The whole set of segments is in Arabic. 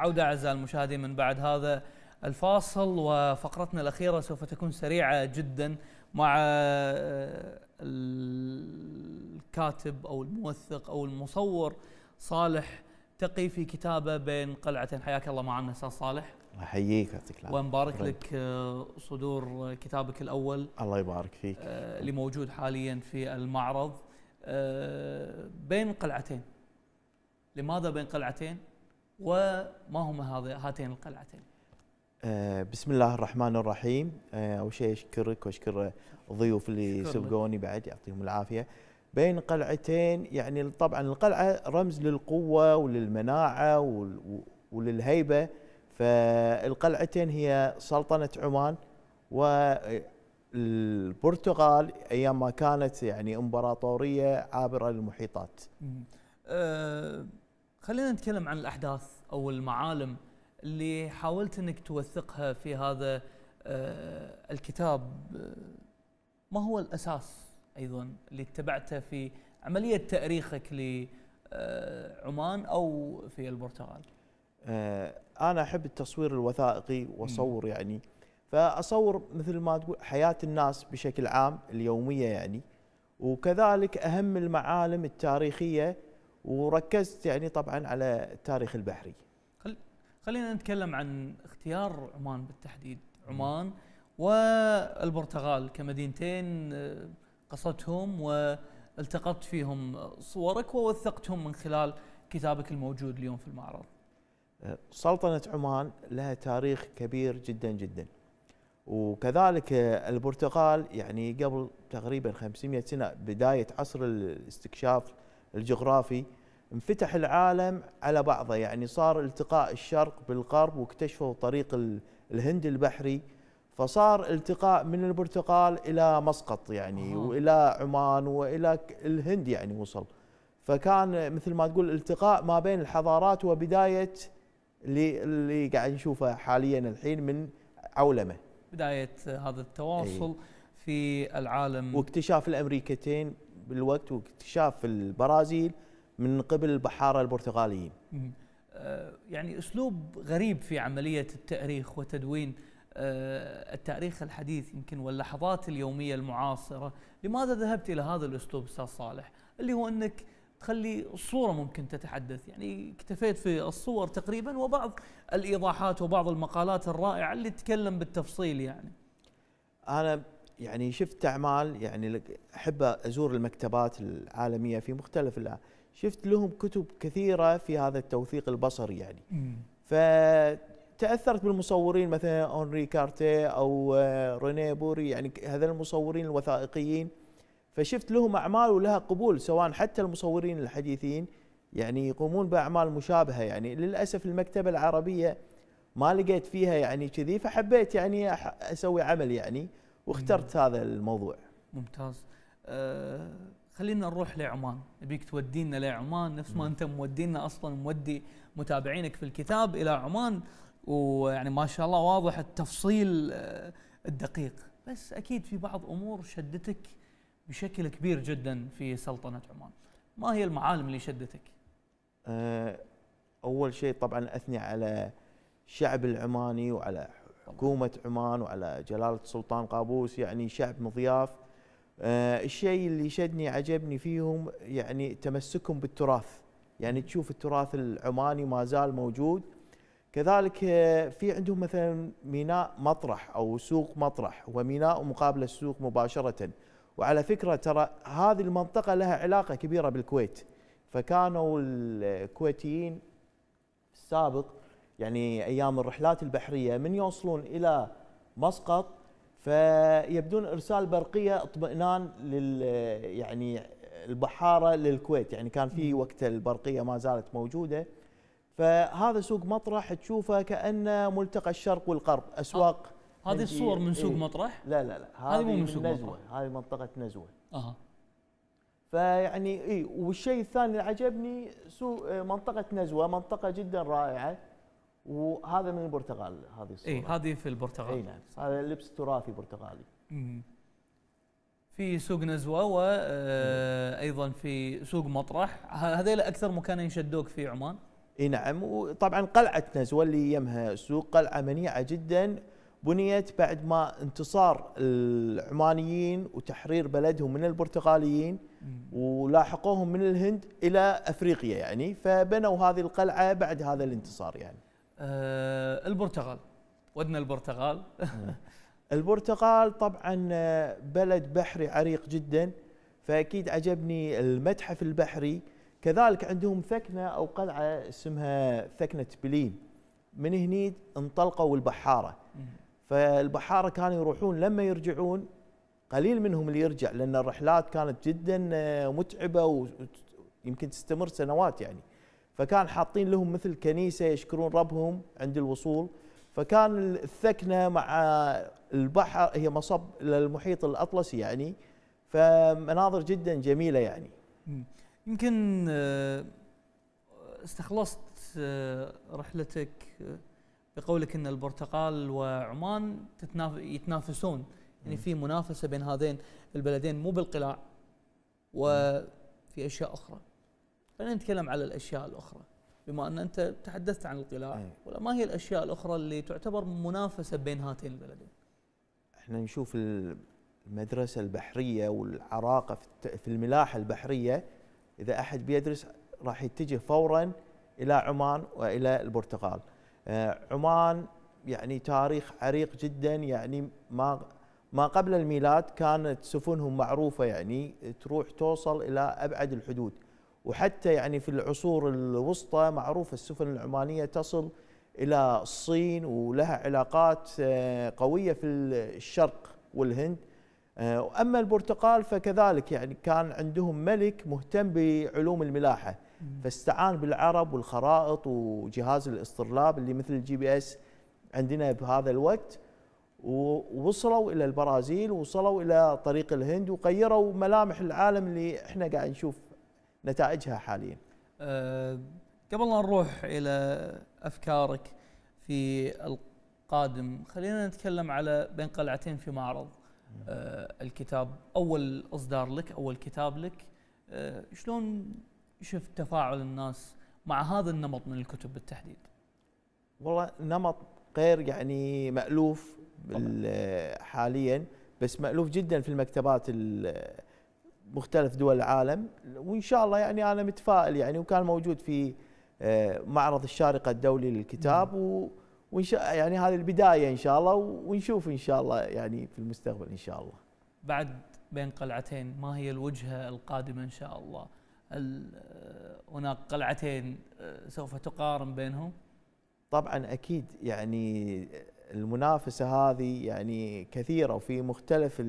عودة أعزائي المشاهدين من بعد هذا الفاصل وفقرتنا الأخيرة سوف تكون سريعة جدا مع آه، الكاتب أو الموثق أو المصور صالح تقي في كتابه بين قلعتين حياك الله معنا استاذ صالح احييك يعطيك العافيه ونبارك لك آه، صدور كتابك الاول الله يبارك فيك آه، اللي موجود حاليا في المعرض بين قلعتين لماذا بين قلعتين وما هما هاتين القلعتين؟ آه بسم الله الرحمن الرحيم آه اول شيء اشكرك واشكر الضيوف اللي سبقوني بعد يعطيهم العافيه بين قلعتين يعني طبعا القلعه رمز للقوه وللمناعه وللهيبه فالقلعتين هي سلطنه عمان والبرتغال آه، ايام ما كانت يعني امبراطوريه عابره للمحيطات. أه خلينا نتكلم عن الاحداث او المعالم اللي حاولت انك توثقها في هذا آه، الكتاب آه، ما هو الاساس ايضا اللي اتبعته في عمليه تاريخك لعمان آه، او في البرتغال؟ انا احب التصوير الوثائقي واصور يعني فاصور مثل ما تقول حياه الناس بشكل عام اليوميه يعني وكذلك اهم المعالم التاريخيه وركزت يعني طبعا على التاريخ البحري خل... خلينا نتكلم عن اختيار عمان بالتحديد عمان والبرتغال كمدينتين آه، قصتهم والتقطت فيهم صورك ووثقتهم من خلال كتابك الموجود اليوم في المعرض آه، سلطنة عمان لها تاريخ كبير جدا جدا وكذلك آه، البرتغال يعني قبل تقريبا 500 سنة بداية عصر الاستكشاف الجغرافي انفتح العالم على بعضه يعني صار التقاء الشرق بالغرب واكتشفوا طريق الهند البحري فصار التقاء من البرتقال الى مسقط يعني آه. والى عمان والى الهند يعني وصل فكان مثل ما تقول التقاء ما بين الحضارات وبدايه اللي اللي قاعد نشوفه حاليا الحين من عولمه بدايه هذا التواصل أي. في العالم واكتشاف الامريكتين بالوقت واكتشاف البرازيل من قبل البحاره البرتغاليين. آه، يعني اسلوب غريب في عمليه التاريخ وتدوين آه، التاريخ الحديث يمكن واللحظات اليوميه المعاصره، لماذا ذهبت الى هذا الاسلوب استاذ صالح؟ اللي هو انك تخلي الصوره ممكن تتحدث، يعني اكتفيت في الصور تقريبا وبعض الايضاحات وبعض المقالات الرائعه اللي تتكلم بالتفصيل يعني. انا يعني شفت اعمال يعني احب ازور المكتبات العالميه في مختلف الأ... شفت لهم كتب كثيره في هذا التوثيق البصري يعني فتاثرت بالمصورين مثلا اونري كارتيه او آه، رينيه بوري يعني هذول المصورين الوثائقيين فشفت لهم اعمال ولها قبول سواء حتى المصورين الحديثين يعني يقومون باعمال مشابهه يعني للاسف المكتبه العربيه ما لقيت فيها يعني كذي فحبيت يعني اسوي عمل يعني واخترت هذا الموضوع ممتاز أه خلينا نروح لعمان ابيك تودينا لعمان نفس ما انت مودينا اصلا مودي متابعينك في الكتاب الى عمان ويعني ما شاء الله واضح التفصيل آه، الدقيق بس اكيد في بعض امور شدتك بشكل كبير جدا في سلطنه عمان ما هي المعالم اللي شدتك آه، اول شيء طبعا اثني على الشعب العماني وعلى حكومه عمان وعلى جلاله السلطان قابوس يعني شعب مضياف آه الشيء اللي شدني عجبني فيهم يعني تمسكهم بالتراث يعني تشوف التراث العماني ما زال موجود كذلك آه، في عندهم مثلا ميناء مطرح او سوق مطرح وميناء مقابل السوق مباشره وعلى فكره ترى هذه المنطقه لها علاقه كبيره بالكويت فكانوا الكويتيين السابق يعني ايام الرحلات البحريه من يوصلون الى مسقط فيبدون ارسال برقيه اطمئنان لل يعني البحاره للكويت يعني كان في وقت البرقيه ما زالت موجوده فهذا سوق مطرح تشوفه كانه ملتقى الشرق والغرب اسواق آه، هذه الصور من سوق إيه؟ مطرح؟ لا لا لا هذه مو من سوق نزوة هذه منطقة نزوة اها فيعني اي والشيء الثاني اللي عجبني سوق آه، منطقة نزوة منطقة جدا رائعة وهذا من البرتغال هذه الصوره اي هذه في البرتغال اي نعم هذا لبس تراثي برتغالي امم. في سوق نزوة وأيضا آه، في سوق مطرح هذيل أكثر مكانين شدوك في عمان اي نعم وطبعا قلعة نزوة اللي يمها سوق قلعة منيعة جدا بنيت بعد ما انتصار العمانيين وتحرير بلدهم من البرتغاليين ولاحقوهم من الهند إلى أفريقيا يعني فبنوا هذه القلعة بعد هذا الانتصار يعني آه، البرتغال ودنا البرتغال البرتغال طبعا آه، بلد بحري عريق جدا فاكيد عجبني المتحف البحري كذلك عندهم ثكنه او قلعه اسمها ثكنه بلين من هني انطلقوا البحاره فالبحاره كانوا يروحون لما يرجعون قليل منهم اللي يرجع لان الرحلات كانت جدا آه، متعبه ويمكن تستمر سنوات يعني فكان حاطين لهم مثل كنيسه يشكرون ربهم عند الوصول فكان الثكنه مع البحر هي مصب للمحيط الاطلسي يعني فمناظر جدا جميله يعني يمكن آه، استخلصت آه، رحلتك آه، بقولك ان البرتقال وعمان يتنافسون يعني في منافسه بين هذين البلدين مو بالقلاع وفي اشياء اخرى خلينا نتكلم على الاشياء الاخرى بما ان انت تحدثت عن القلاع إيه. ولا ما هي الاشياء الاخرى اللي تعتبر منافسه بين هاتين البلدين؟ احنا نشوف المدرسه البحريه والعراقه في الملاحه البحريه اذا احد بيدرس راح يتجه فورا الى عمان والى البرتغال. آه، عمان يعني تاريخ عريق جدا يعني ما ما قبل الميلاد كانت سفنهم معروفه يعني تروح توصل الى ابعد الحدود. وحتى يعني في العصور الوسطى معروف السفن العمانية تصل إلى الصين ولها علاقات آه، قوية في الشرق والهند آه، أما البرتقال فكذلك يعني كان عندهم ملك مهتم بعلوم الملاحة فاستعان بالعرب والخرائط وجهاز الاسترلاب اللي مثل الجي بي اس عندنا بهذا الوقت ووصلوا الى البرازيل ووصلوا الى طريق الهند وغيروا ملامح العالم اللي احنا قاعد نشوف نتائجها حاليا أه قبل لا نروح الى افكارك في القادم خلينا نتكلم على بين قلعتين في معرض أه الكتاب اول اصدار لك اول كتاب لك أه شلون شفت تفاعل الناس مع هذا النمط من الكتب بالتحديد والله نمط غير يعني مألوف حاليا بس مألوف جدا في المكتبات مختلف دول العالم وان شاء الله يعني انا متفائل يعني وكان موجود في آه، معرض الشارقه الدولي للكتاب و وان شاء يعني هذه البدايه ان شاء الله ونشوف ان شاء الله يعني في المستقبل ان شاء الله. بعد بين قلعتين ما هي الوجهه القادمه ان شاء الله؟ آه، هناك قلعتين آه، سوف تقارن بينهم؟ طبعا اكيد يعني المنافسه هذه يعني كثيره وفي مختلف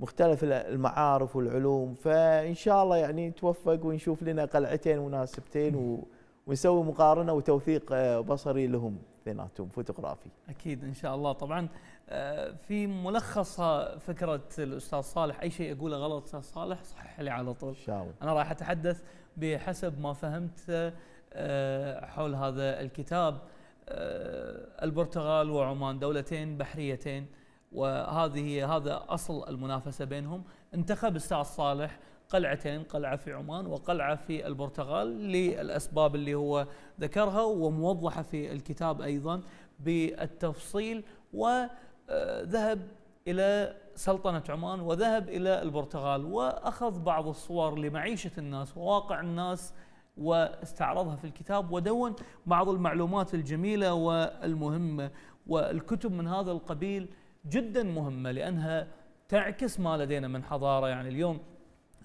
مختلف المعارف والعلوم فان شاء الله يعني نتوفق ونشوف لنا قلعتين مناسبتين و... ونسوي مقارنه وتوثيق آه، بصري لهم اثنيناتهم فوتوغرافي. اكيد ان شاء الله طبعا آه، في ملخص فكره الاستاذ صالح اي شيء اقوله غلط استاذ صالح صحح لي على طول. ان شاء الله. انا راح اتحدث بحسب ما فهمت آه، حول هذا الكتاب البرتغال وعمان دولتين بحريتين وهذه هذا اصل المنافسه بينهم انتخب استاذ صالح قلعتين قلعه في عمان وقلعه في البرتغال للاسباب اللي هو ذكرها وموضحه في الكتاب ايضا بالتفصيل وذهب الى سلطنه عمان وذهب الى البرتغال واخذ بعض الصور لمعيشه الناس وواقع الناس واستعرضها في الكتاب ودون بعض المعلومات الجميله والمهمه والكتب من هذا القبيل جدا مهمه لانها تعكس ما لدينا من حضاره يعني اليوم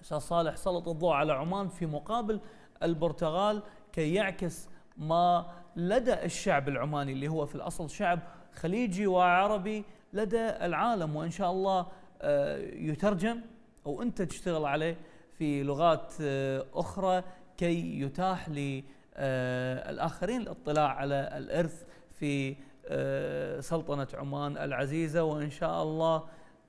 استاذ صالح سلط الضوء على عمان في مقابل البرتغال كي يعكس ما لدى الشعب العماني اللي هو في الاصل شعب خليجي وعربي لدى العالم وان شاء الله آه، يترجم او انت تشتغل عليه في لغات آه، اخرى كي يتاح للاخرين آه، الاطلاع على الارث في آه، سلطنه عمان العزيزه وان شاء الله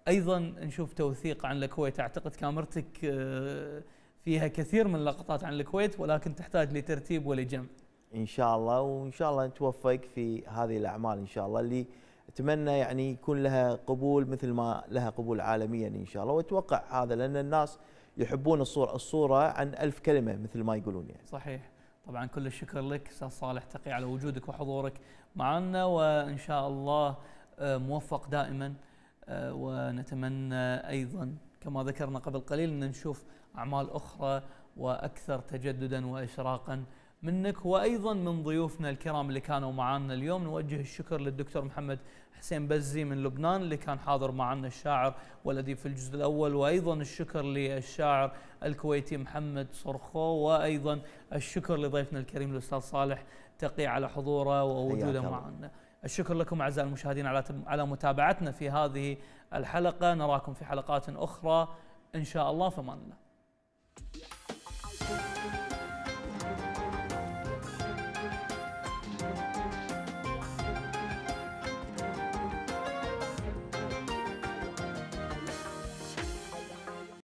ايضا نشوف توثيق عن الكويت اعتقد كاميرتك آه، فيها كثير من اللقطات عن الكويت ولكن تحتاج لترتيب ولجمع ان شاء الله وان شاء الله نتوفق في هذه الاعمال ان شاء الله اللي اتمنى يعني يكون لها قبول مثل ما لها قبول عالميا ان شاء الله واتوقع هذا لان الناس يحبون الصوره الصوره عن ألف كلمه مثل ما يقولون يعني صحيح طبعا كل الشكر لك استاذ صالح تقي على وجودك وحضورك معنا وان شاء الله آه، موفق دائما آه، ونتمنى ايضا كما ذكرنا قبل قليل ان نشوف اعمال اخرى واكثر تجددا واشراقا منك وايضا من ضيوفنا الكرام اللي كانوا معنا اليوم نوجه الشكر للدكتور محمد حسين بزي من لبنان اللي كان حاضر معنا الشاعر والذي في الجزء الاول وايضا الشكر للشاعر الكويتي محمد صرخو وايضا الشكر لضيفنا الكريم الاستاذ صالح تقي على حضوره ووجوده معنا. الشكر لكم اعزائي المشاهدين على على متابعتنا في هذه الحلقه نراكم في حلقات اخرى ان شاء الله فمان الله.